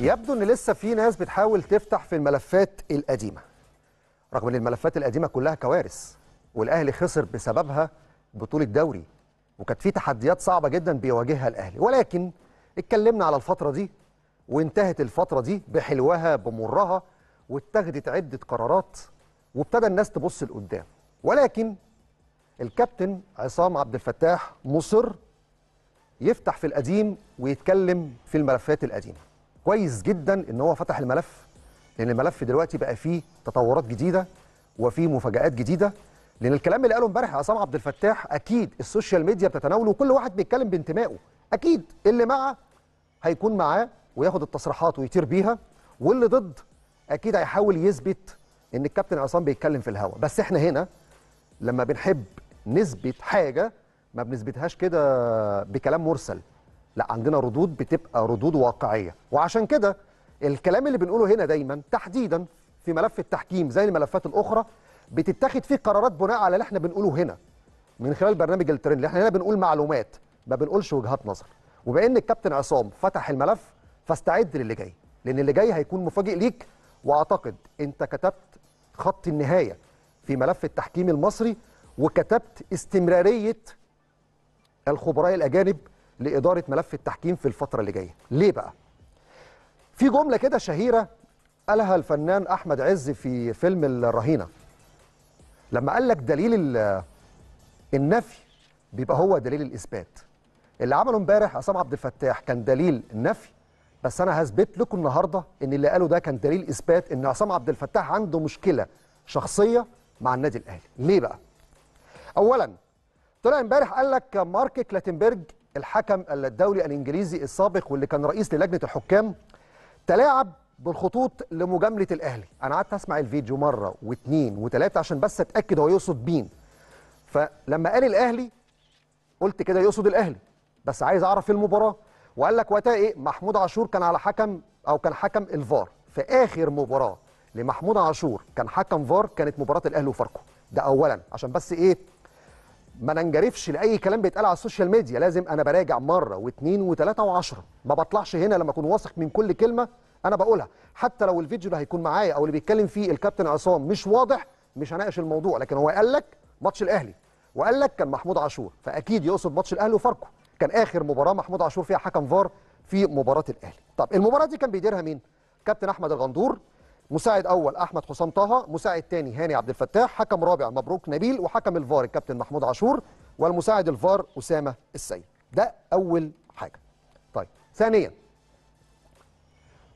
يبدو ان لسه في ناس بتحاول تفتح في الملفات القديمه رغم ان الملفات القديمه كلها كوارث والاهلي خسر بسببها بطوله دوري وكانت في تحديات صعبه جدا بيواجهها الاهلي ولكن اتكلمنا على الفتره دي وانتهت الفتره دي بحلوها بمرها واتخذت عده قرارات وابتدى الناس تبص لقدام ولكن الكابتن عصام عبد الفتاح مصر يفتح في القديم ويتكلم في الملفات القديمه كويس جدا ان هو فتح الملف لان الملف دلوقتي بقى فيه تطورات جديده وفيه مفاجات جديده لان الكلام اللي قاله امبارح عصام عبد الفتاح اكيد السوشيال ميديا بتتناوله وكل واحد بيتكلم بانتمائه اكيد اللي معه هيكون معاه وياخد التصريحات ويطير بيها واللي ضد اكيد هيحاول يثبت ان الكابتن عصام بيتكلم في الهوا بس احنا هنا لما بنحب نثبت حاجه ما بنثبتهاش كده بكلام مرسل لا عندنا ردود بتبقى ردود واقعيه وعشان كده الكلام اللي بنقوله هنا دايما تحديدا في ملف التحكيم زي الملفات الاخرى بتتاخد فيه قرارات بناء على اللي احنا بنقوله هنا من خلال برنامج الترند اللي احنا هنا بنقول معلومات ما بنقولش وجهات نظر وبان الكابتن عصام فتح الملف فاستعد للي جاي لان اللي جاي هيكون مفاجئ ليك واعتقد انت كتبت خط النهايه في ملف التحكيم المصري وكتبت استمراريه الخبراء الاجانب لاداره ملف التحكيم في الفتره اللي جايه ليه بقى في جمله كده شهيره قالها الفنان احمد عز في فيلم الرهينه لما قال لك دليل النفي بيبقى هو دليل الاثبات اللي عمله امبارح عصام عبد الفتاح كان دليل نفي بس انا هثبت لكم النهارده ان اللي قاله ده كان دليل اثبات ان عصام عبد الفتاح عنده مشكله شخصيه مع النادي الاهلي ليه بقى اولا طلع امبارح قال لك مارك كلاتنبرج الحكم الدولي الانجليزي السابق واللي كان رئيس للجنه الحكام تلاعب بالخطوط لمجامله الاهلي انا قعدت اسمع الفيديو مره واثنين وثلاثه عشان بس اتاكد هو يقصد مين فلما قال الاهلي قلت كده يقصد الاهلي بس عايز اعرف المباراه وقال لك وقتها ايه محمود عاشور كان على حكم او كان حكم الفار في اخر مباراه لمحمود عاشور كان حكم فار كانت مباراه الاهلي وفاركو ده اولا عشان بس ايه ما ننجرفش لاي كلام بيتقال على السوشيال ميديا لازم انا براجع مره واثنين وثلاثه وعشرة ما بطلعش هنا لما اكون واثق من كل كلمه انا بقولها حتى لو الفيديو اللي هيكون معايا او اللي بيتكلم فيه الكابتن عصام مش واضح مش هناقش الموضوع لكن هو قال لك ماتش الاهلي وقال لك كان محمود عاشور فاكيد يقصد ماتش الاهلي وفاركو كان اخر مباراه محمود عاشور فيها حكم فار في مباراه الاهلي طب المباراه دي كان بيديرها مين كابتن احمد الغندور مساعد اول احمد حسام طه مساعد ثاني هاني عبد الفتاح حكم رابع مبروك نبيل وحكم الفار الكابتن محمود عاشور والمساعد الفار اسامه السيد ده اول حاجه طيب ثانيا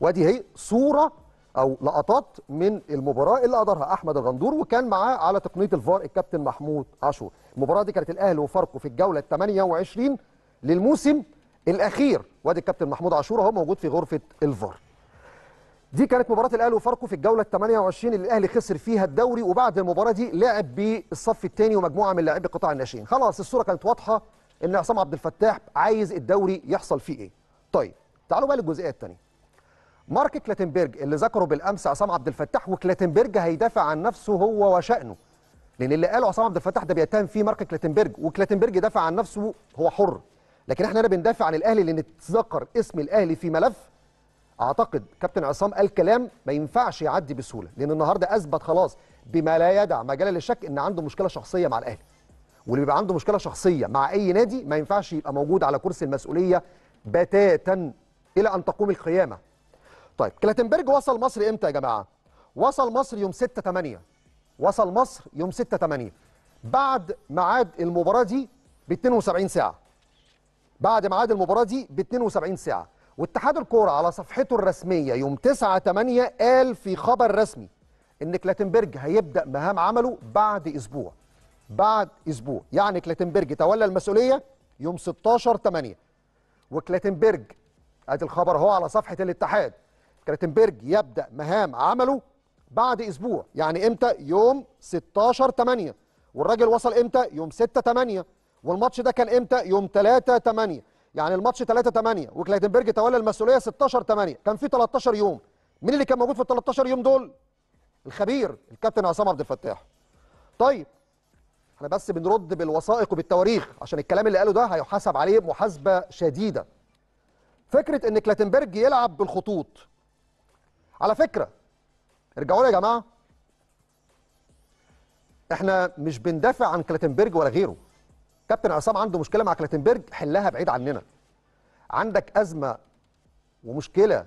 ودي هي صوره او لقطات من المباراه اللي ادارها احمد الغندور وكان معاه على تقنيه الفار الكابتن محمود عاشور المباراه دي كانت الاهلي وفاركو في الجوله ال 28 للموسم الاخير وادي الكابتن محمود عاشور اهو موجود في غرفه الفار دي كانت مباراه الاهلي وفاركو في الجوله ال 28 اللي الاهلي خسر فيها الدوري وبعد المباراه دي لعب بالصف الثاني ومجموعه من لاعبي قطاع الناشئين خلاص الصوره كانت واضحه ان عصام عبد الفتاح عايز الدوري يحصل فيه ايه طيب تعالوا بقى للجزئيه الثانيه مارك كلاتنبرج اللي ذكره بالامس عصام عبد الفتاح وكلاتنبرج هيدافع عن نفسه هو وشأنه لان اللي قاله عصام عبد الفتاح ده بيتهم فيه مارك كلاتنبرج وكلاتنبرج دافع عن نفسه هو حر لكن احنا هنا بندافع عن الاهلي لان اتذكر اسم الاهلي في ملف اعتقد كابتن عصام قال كلام ما ينفعش يعدي بسهوله لان النهارده اثبت خلاص بما لا يدع مجال للشك ان عنده مشكله شخصيه مع الاهلي واللي بيبقى عنده مشكله شخصيه مع اي نادي ما ينفعش يبقى موجود على كرسي المسؤوليه بتاتا الى ان تقوم القيامه طيب كلاتنبرج وصل مصر امتى يا جماعه وصل مصر يوم 6 8 وصل مصر يوم 6 8 بعد ميعاد المباراه دي ب 72 ساعه بعد ميعاد المباراه دي ب 72 ساعه واتحاد الكوره على صفحته الرسميه يوم 9 8 قال في خبر رسمي ان كلاتنبرج هيبدا مهام عمله بعد اسبوع بعد اسبوع يعني كلاتنبرج تولى المسؤوليه يوم 16 8 وكلاتنبرج ادي الخبر اهو على صفحه الاتحاد كلاتنبرج يبدا مهام عمله بعد اسبوع يعني امتى يوم 16 8 والراجل وصل امتى يوم 6 8 والماتش ده كان امتى يوم 3 8 يعني الماتش 3 8 وكلايتنبرج تولى المسؤوليه 16 8 كان في 13 يوم مين اللي كان موجود في ال 13 يوم دول الخبير الكابتن عصام عبد الفتاح طيب احنا بس بنرد بالوثائق وبالتواريخ عشان الكلام اللي قاله ده هيحاسب عليه محاسبه شديده فكره ان كلاتنبرج يلعب بالخطوط على فكره ارجعوا لي يا جماعه احنا مش بندافع عن كلاتنبرج ولا غيره كابتن عصام عنده مشكله مع كلاتنبرج حلها بعيد عننا عندك ازمه ومشكله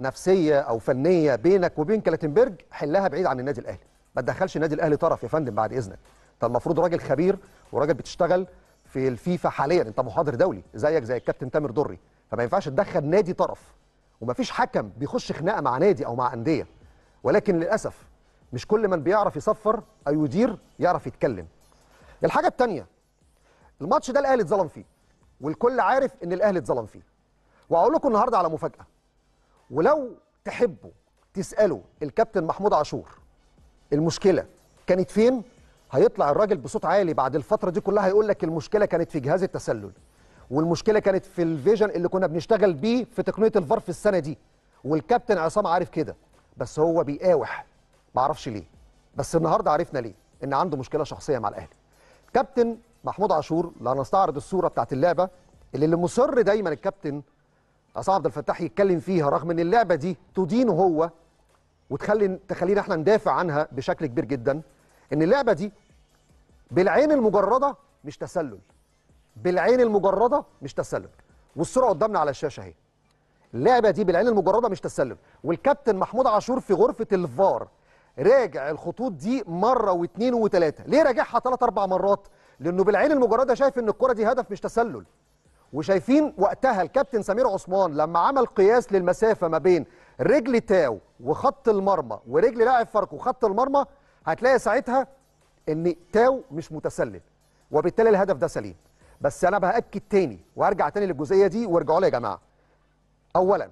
نفسيه او فنيه بينك وبين كلاتنبرج حلها بعيد عن النادي الاهلي ما تدخلش النادي الاهلي طرف يا فندم بعد اذنك انت المفروض راجل خبير وراجل بتشتغل في الفيفا حاليا انت محاضر دولي زيك زي الكابتن تامر دري فما ينفعش تدخل نادي طرف ومفيش حكم بيخش خناقه مع نادي او مع انديه ولكن للاسف مش كل من بيعرف يصفر او يدير يعرف يتكلم الحاجه الثانيه الماتش ده الاهلي اتظلم فيه والكل عارف ان الاهلي اتظلم فيه واقول لكم النهارده على مفاجاه ولو تحبوا تسالوا الكابتن محمود عاشور المشكله كانت فين هيطلع الراجل بصوت عالي بعد الفتره دي كلها هيقول لك المشكله كانت في جهاز التسلل والمشكله كانت في الفيجن اللي كنا بنشتغل بيه في تقنيه الفار في السنه دي والكابتن عصام عارف كده بس هو بيقاوح معرفش ليه بس النهارده عرفنا ليه ان عنده مشكله شخصيه مع الاهلي كابتن محمود عاشور لنستعرض الصوره بتاعت اللعبه اللي, اللي مصر دايما الكابتن عصام عبد الفتاح يتكلم فيها رغم ان اللعبه دي تدينه هو وتخلي تخلينا احنا ندافع عنها بشكل كبير جدا ان اللعبه دي بالعين المجرده مش تسلل بالعين المجرده مش تسلل والصوره قدامنا على الشاشه اهي اللعبه دي بالعين المجرده مش تسلل والكابتن محمود عاشور في غرفه الفار راجع الخطوط دي مره واثنين وثلاثه ليه راجعها ثلاث اربع مرات لانه بالعين المجرده شايف ان الكره دي هدف مش تسلل وشايفين وقتها الكابتن سمير عثمان لما عمل قياس للمسافه ما بين رجل تاو وخط المرمى ورجل لاعب فاركو وخط المرمى هتلاقي ساعتها ان تاو مش متسلل وبالتالي الهدف ده سليم بس انا بأكد تاني وارجع تاني للجزئيه دي وارجعوا لي يا جماعه اولا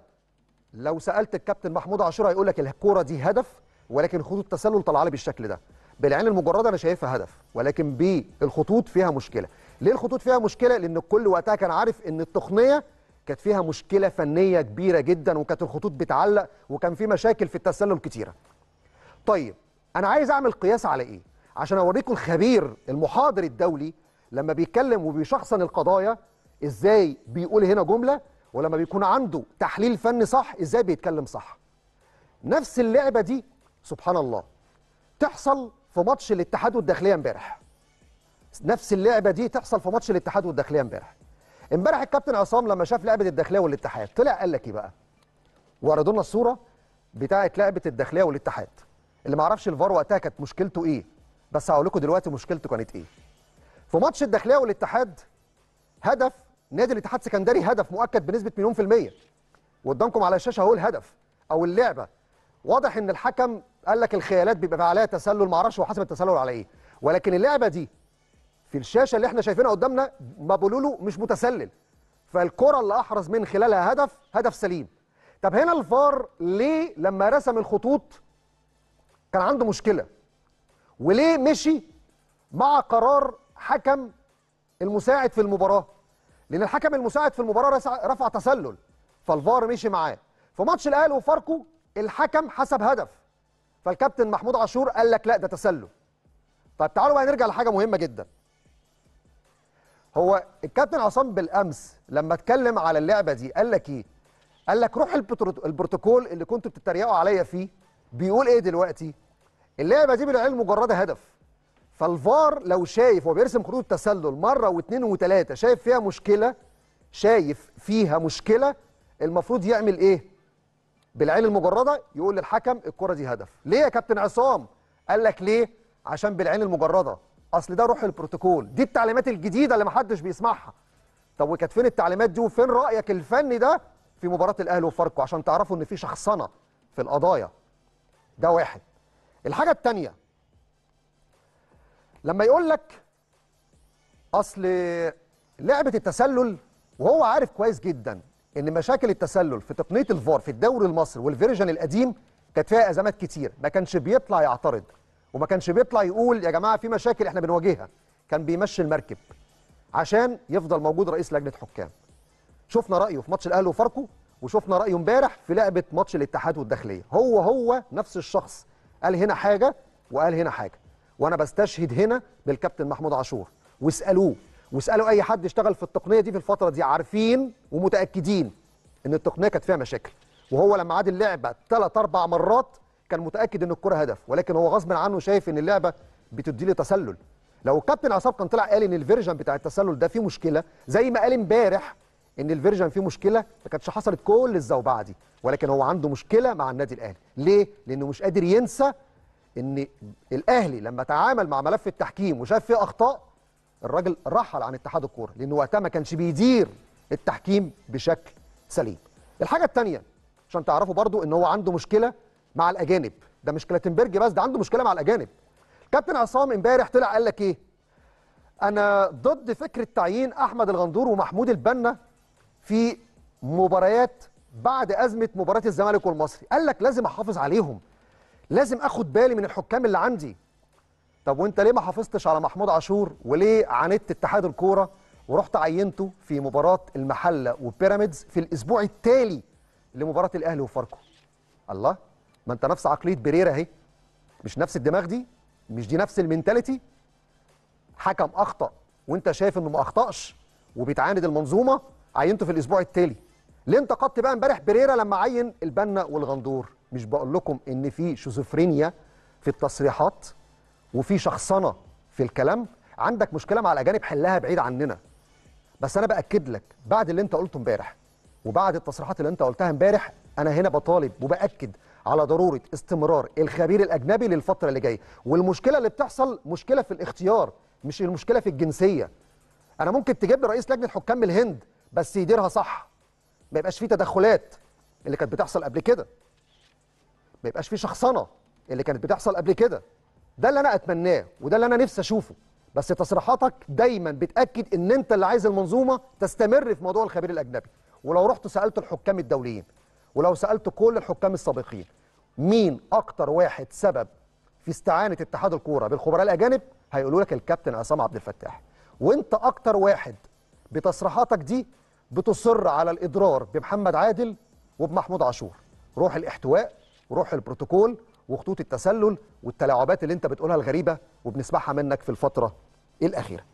لو سالت الكابتن محمود عاشور هيقول لك الكوره دي هدف ولكن خطوط التسلل طالعه لي بالشكل ده بالعين المجرده انا شايفها هدف ولكن بالخطوط فيها مشكله ليه الخطوط فيها مشكله لان الكل وقتها كان عارف ان التقنيه كانت فيها مشكله فنيه كبيره جدا وكانت الخطوط بتعلق وكان في مشاكل في التسلل كتيره طيب انا عايز اعمل قياس على ايه عشان اوريكم الخبير المحاضر الدولي لما بيتكلم وبيشخصن القضايا ازاي بيقول هنا جمله ولما بيكون عنده تحليل فني صح ازاي بيتكلم صح نفس اللعبه دي سبحان الله تحصل في ماتش الاتحاد والداخليه امبارح نفس اللعبه دي تحصل في ماتش الاتحاد والداخليه امبارح امبارح الكابتن عصام لما شاف لعبه الداخليه والاتحاد طلع قال لك ايه بقى وردوا لنا الصوره بتاعه لعبه الداخليه والاتحاد اللي ما الفار وقتها كانت مشكلته ايه بس هقول لكم دلوقتي مشكلته كانت ايه في ماتش الداخليه والاتحاد هدف نادي الاتحاد السكندري هدف مؤكد بنسبه مليون في الميه قدامكم على الشاشه اهو الهدف او اللعبه واضح ان الحكم قال لك الخيالات بيبقى عليها تسلل ما اعرفش هو حسب التسلل على ايه ولكن اللعبه دي في الشاشه اللي احنا شايفينها قدامنا ما بولولو مش متسلل فالكره اللي احرز من خلالها هدف هدف سليم طب هنا الفار ليه لما رسم الخطوط كان عنده مشكله وليه مشي مع قرار حكم المساعد في المباراه لان الحكم المساعد في المباراه رفع تسلل فالفار مشي معاه في ماتش الاهلي وفاركو الحكم حسب هدف فالكابتن محمود عاشور قال لك لا ده تسلل طب تعالوا بقى نرجع لحاجه مهمه جدا هو الكابتن عصام بالامس لما اتكلم على اللعبه دي قال لك ايه قال لك روح البروتوكول اللي كنتوا بتتريقوا عليا فيه بيقول ايه دلوقتي اللعبه دي بالعلم مجرد هدف فالفار لو شايف وبيرسم خطوط التسلل مره واثنين وثلاثه شايف فيها مشكله شايف فيها مشكله المفروض يعمل ايه بالعين المجرده يقول للحكم الكره دي هدف ليه يا كابتن عصام قال لك ليه عشان بالعين المجرده اصل ده روح البروتوكول دي التعليمات الجديده اللي محدش بيسمعها طب وكانت فين التعليمات دي وفين رايك الفني ده في مباراه الاهلي وفاركو عشان تعرفوا ان في شخصنه في القضايا ده واحد الحاجه الثانيه لما يقول لك اصل لعبه التسلل وهو عارف كويس جدا ان مشاكل التسلل في تقنيه الفار في الدوري المصري والفيرجن القديم كانت فيها ازمات كتير ما كانش بيطلع يعترض وما كانش بيطلع يقول يا جماعه في مشاكل احنا بنواجهها كان بيمشي المركب عشان يفضل موجود رئيس لجنه حكام شفنا رايه في ماتش الاهلي وفاركو وشفنا رايه امبارح في لعبه ماتش الاتحاد والداخليه هو هو نفس الشخص قال هنا حاجه وقال هنا حاجه وانا بستشهد هنا بالكابتن محمود عاشور واسالوه واسالوا اي حد اشتغل في التقنيه دي في الفتره دي عارفين ومتاكدين ان التقنيه كانت فيها مشاكل وهو لما عاد اللعبه ثلاث اربع مرات كان متاكد ان الكره هدف ولكن هو غصب عنه شايف ان اللعبه بتدي لي تسلل لو كابتن عصام كان طلع قال ان الفيرجن بتاع التسلل ده فيه مشكله زي ما قال امبارح ان الفيرجن فيه مشكله ما كانتش حصلت كل الزوبعه دي ولكن هو عنده مشكله مع النادي الاهلي ليه لانه مش قادر ينسى ان الاهلي لما تعامل مع ملف التحكيم وشاف فيه اخطاء الراجل رحل عن اتحاد الكوره لانه وقتها ما كانش بيدير التحكيم بشكل سليم الحاجه الثانيه عشان تعرفوا برضو ان هو عنده مشكله مع الاجانب ده مش كلاتنبرج بس ده عنده مشكله مع الاجانب كابتن عصام امبارح طلع قال لك ايه انا ضد فكره تعيين احمد الغندور ومحمود البنا في مباريات بعد ازمه مباراه الزمالك والمصري قال لك لازم احافظ عليهم لازم اخد بالي من الحكام اللي عندي طب وانت ليه ما حافظتش على محمود عاشور وليه عاندت اتحاد الكوره ورحت عينته في مباراه المحله وبيراميدز في الاسبوع التالي لمباراه الاهلي وفاركو الله ما انت نفس عقليه بريرا اهي مش نفس الدماغ دي مش دي نفس المينتاليتي حكم اخطا وانت شايف انه ما اخطاش وبيتعاند المنظومه عينته في الاسبوع التالي ليه انتقدت بقى امبارح بريرا لما عين البنا والغندور مش بقول لكم ان في شيزوفرينيا في التصريحات وفي شخصنه في الكلام عندك مشكله مع الاجانب حلها بعيد عننا بس انا باكد لك بعد اللي انت قلته امبارح وبعد التصريحات اللي انت قلتها امبارح انا هنا بطالب وباكد على ضروره استمرار الخبير الاجنبي للفتره اللي جايه والمشكله اللي بتحصل مشكله في الاختيار مش المشكله في الجنسيه انا ممكن تجيب لي رئيس لجنه حكام من الهند بس يديرها صح ما يبقاش فيه تدخلات اللي كانت بتحصل قبل كده ما يبقاش فيه شخصنه اللي كانت بتحصل قبل كده ده اللي انا اتمناه وده اللي انا نفسي اشوفه بس تصريحاتك دايما بتاكد ان انت اللي عايز المنظومه تستمر في موضوع الخبير الاجنبي ولو رحت سالت الحكام الدوليين ولو سالت كل الحكام السابقين مين اكتر واحد سبب في استعانه اتحاد الكوره بالخبراء الاجانب هيقولوا لك الكابتن عصام عبد الفتاح وانت اكتر واحد بتصريحاتك دي بتصر على الاضرار بمحمد عادل وبمحمود عاشور روح الاحتواء روح البروتوكول وخطوط التسلل والتلاعبات اللي انت بتقولها الغريبه وبنسمعها منك في الفتره الاخيره